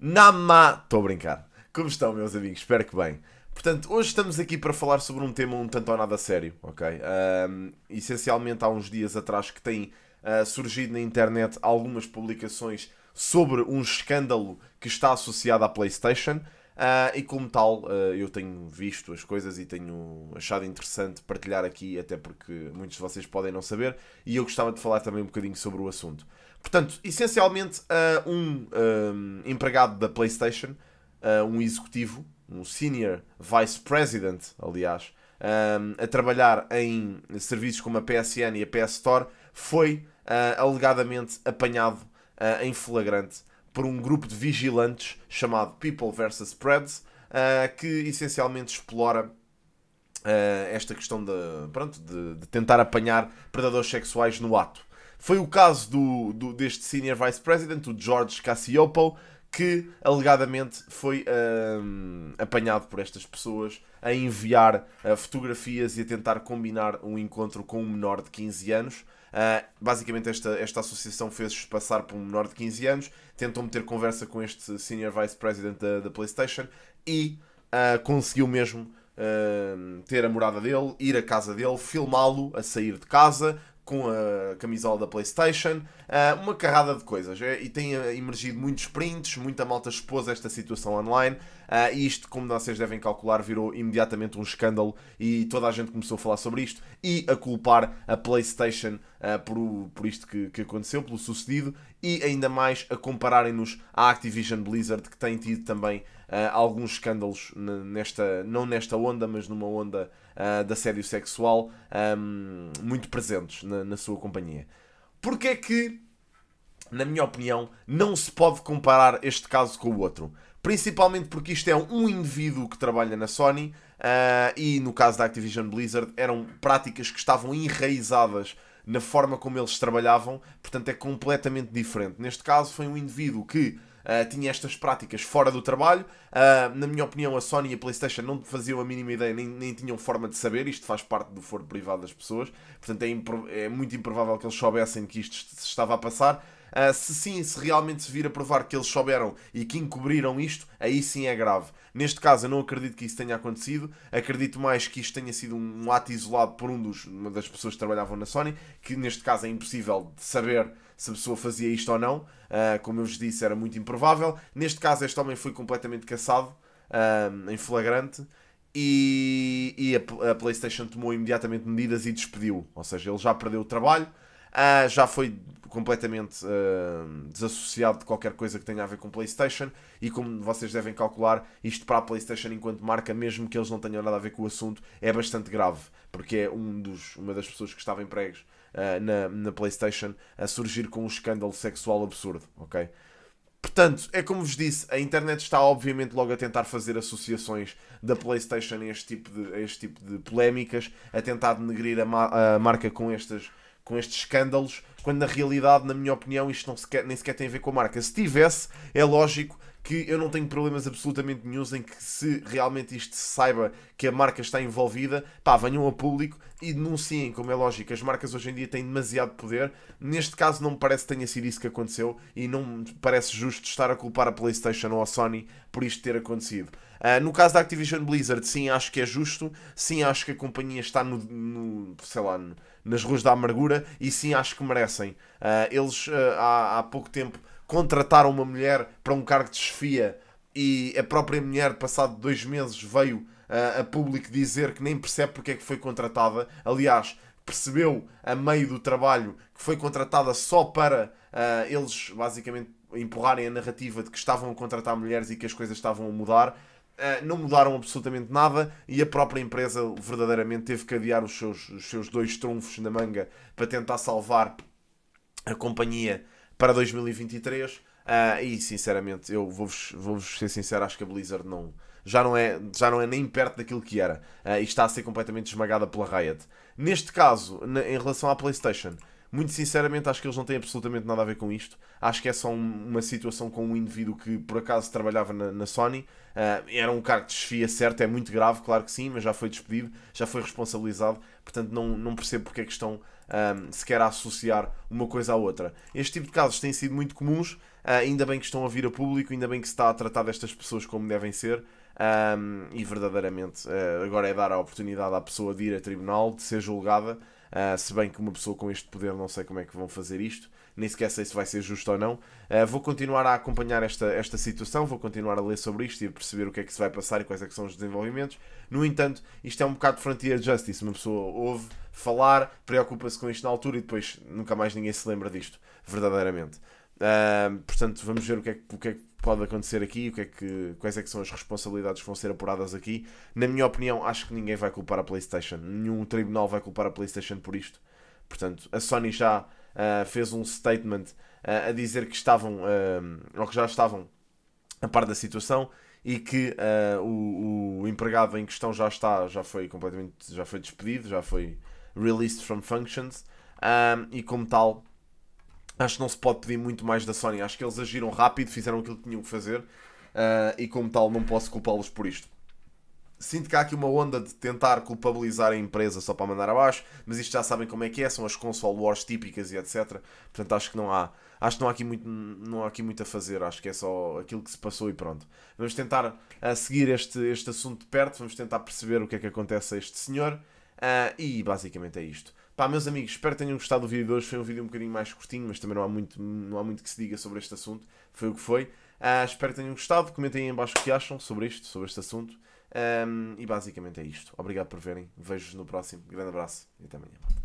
Nama. Estou a brincar. Como estão, meus amigos? Espero que bem. Portanto, hoje estamos aqui para falar sobre um tema um tanto ou nada sério, ok? Um, essencialmente, há uns dias atrás que têm uh, ah, surgido na internet algumas publicações sobre um escândalo que está associado à PlayStation. Uh, e como tal, uh, eu tenho visto as coisas e tenho achado interessante partilhar aqui, até porque muitos de vocês podem não saber, e eu gostava de falar também um bocadinho sobre o assunto. Portanto, essencialmente, uh, um, um, empregado da PlayStation, um executivo, um senior vice president, aliás, um, a trabalhar em serviços como a PSN e a PS Store, foi alegadamente apanhado em flagrante por um grupo de vigilantes chamado People vs. Preds, uh, eh, que essencialmente explora Uh, esta questão de, pronto, de, de, tentar apanhar predadores sexuais no ato. Foi o caso do, do deste Senior Vice President, o George Cassiopoulos, que alegadamente foi um, apanhado por estas pessoas a enviar uh, fotografias e a tentar combinar um encontro com um menor de 15 anos. Uh, basicamente, esta, esta associação fez-se passar por um menor de 15 anos, tentou meter conversa com este Senior Vice President da, da PlayStation e uh, conseguiu mesmo Uh, ter a morada dele, ir à casa dele, filmá-lo a sair de casa, com a camisola da PlayStation, ah, uma carrada de coisas. É, e têm ah, emergido muitos prints, muita malta expôs esta situação online. Uh, e isto, como vocês devem calcular, virou imediatamente um escândalo e toda a gente começou a falar sobre isto e a culpar a PlayStation uh, por, por isto que, que aconteceu, pelo sucedido e ainda mais a compararem-nos à Activision Blizzard, que tem tido também uh, alguns escândalos nesta, não nesta onda, mas numa onda uh, de assédio sexual um, muito presentes na, na sua companhia. Porque é que, na minha opinião, não se pode comparar este caso com o outro? principalmente porque isto é um indivíduo que trabalha na Sony uh, e no caso da Activision Blizzard eram práticas que estavam enraizadas na forma como eles trabalhavam, portanto é completamente diferente. Neste caso foi um indivíduo que Uh, tinha estas práticas fora do trabalho. Uh, na minha opinião, a Sony e a PlayStation não faziam a mínima ideia, nem, nem tinham forma de saber. Isto faz parte do foro privado das pessoas, portanto é, impro é muito improvável que eles soubessem que isto se estava a passar. Uh, se sim, se realmente se vir a provar que eles souberam e que encobriram isto, aí sim é grave. Neste caso, eu não acredito que isso tenha acontecido. Acredito mais que isto tenha sido um ato isolado por um dos, uma das pessoas que trabalhavam na Sony, que neste caso é impossível de saber se a pessoa fazia isto ou não. Uh, como eu vos disse, era muito improvável. Neste caso, este homem foi completamente caçado uh, em flagrante. E, e a, a PlayStation tomou imediatamente medidas e despediu. Ou seja, ele já perdeu o trabalho, já foi completamente uh, desassociado de qualquer coisa que tenha a ver com PlayStation. E como vocês devem calcular, isto para a PlayStation, enquanto marca, mesmo que eles não tenham nada a ver com o assunto, é bastante grave, porque é um dos, uma das pessoas que estava em pregos uh, na, na PlayStation a surgir com um escândalo sexual absurdo, ok? Portanto, é como vos disse, a internet está obviamente logo a tentar fazer associações da PlayStation a este tipo de, a este tipo de polémicas, a tentar denegrir a, ma a marca com estas com estes escândalos, quando na realidade, na minha opinião, isto não sequer, nem sequer tem a ver com a marca. Se tivesse, é lógico que eu não tenho problemas absolutamente nenhums em que se realmente isto se saiba que a marca está envolvida, pá, venham a público e denunciem, como é lógico. As marcas hoje em dia têm demasiado poder. Neste caso não me parece que tenha sido isso que aconteceu e não me parece justo estar a culpar a PlayStation ou a Sony por isto ter acontecido. Uh, no caso da Activision Blizzard, sim, acho que é justo. Sim, acho que a companhia está no, no sei lá, no, nas ruas da amargura e sim, acho que merecem. Uh, eles uh, há, há pouco tempo contrataram uma mulher para um cargo de chefia e a própria mulher, passado dois meses, veio uh, a público dizer que nem percebe porque é que foi contratada. Aliás, percebeu a meio do trabalho que foi contratada só para uh, eles basicamente empurrarem a narrativa de que estavam a contratar mulheres e que as coisas estavam a mudar. Uh, não mudaram absolutamente nada e a própria empresa verdadeiramente teve que adiar os seus, os seus dois trunfos na manga para tentar salvar a companhia para 2023. Uh, ah, e sinceramente, eu vou-vos vou ser sincero, acho que a Blizzard não, já, não é, já não é nem perto daquilo que era uh, e está a ser completamente esmagada pela Riot. Neste caso, na, em relação à PlayStation, muito sinceramente, acho que eles não têm absolutamente nada a ver com isto. Acho que é só um, uma situação com um indivíduo que por acaso trabalhava na, na Sony. Uh, era um cargo de desfia certo, é muito grave, claro que sim, mas já foi despedido, já foi responsabilizado. Portanto, não, não percebo porque é que estão um, ah, sequer a associar uma coisa à outra. Este tipo de casos têm sido muito comuns, uh, ainda bem que estão a vir a público, ainda bem que se está a tratar destas pessoas como devem ser. Um, e verdadeiramente, uh, agora é dar a oportunidade à pessoa de ir a tribunal, de ser julgada Uh, se bem que uma pessoa com este poder não sei como é que vão fazer isto, nem sequer sei se vai ser justo ou não. Uh, vou continuar a acompanhar esta, esta situação, vou continuar a ler sobre isto e a perceber o que é que se vai passar e quais é são os desenvolvimentos. No entanto, isto é um bocado de Frontier Justice, uma pessoa ouve falar, preocupa-se com isto na altura e depois nunca mais ninguém se lembra disto, verdadeiramente. Uh, portanto, vamos ver o que é que, o que, é que pode acontecer aqui, o que é que, quais é que são as responsabilidades que vão ser apuradas aqui. Na minha opinião, acho que ninguém vai culpar a PlayStation, nenhum tribunal vai culpar a PlayStation por isto. Portanto, a Sony já uh, fez um statement uh, a dizer que estavam, uh, ou que já estavam a par da situação e que o, o, empregado em questão já está, já foi completamente, já foi despedido, já foi released from functions um, e como tal Acho que não se pode pedir muito mais da Sony. Acho que eles agiram rápido, fizeram aquilo que tinham que fazer uh, e, como tal, não posso culpá-los por isto. Sinto que há aqui uma onda de tentar culpabilizar a empresa só para mandar abaixo, mas isto já sabem como é que é, são as console wars típicas e etc. Portanto, acho que não há, acho que não há, aqui, muito, não há aqui muito a fazer, acho que é só aquilo que se passou e pronto. Vamos tentar eh, seguir este, este assunto de perto, vamos tentar perceber o que é que acontece a este senhor uh, e basicamente é isto. Pá, meus amigos, espero que tenham gostado do vídeo de hoje. Foi um vídeo um bocadinho mais curtinho, mas também não há muito, não há muito que se diga sobre este assunto. Foi o que foi. Uh, espero que tenham gostado. Comentem aí embaixo o que acham sobre isto, sobre este assunto. Um, e basicamente é isto. Obrigado por verem. Vejo-vos no próximo. Grande abraço e até amanhã.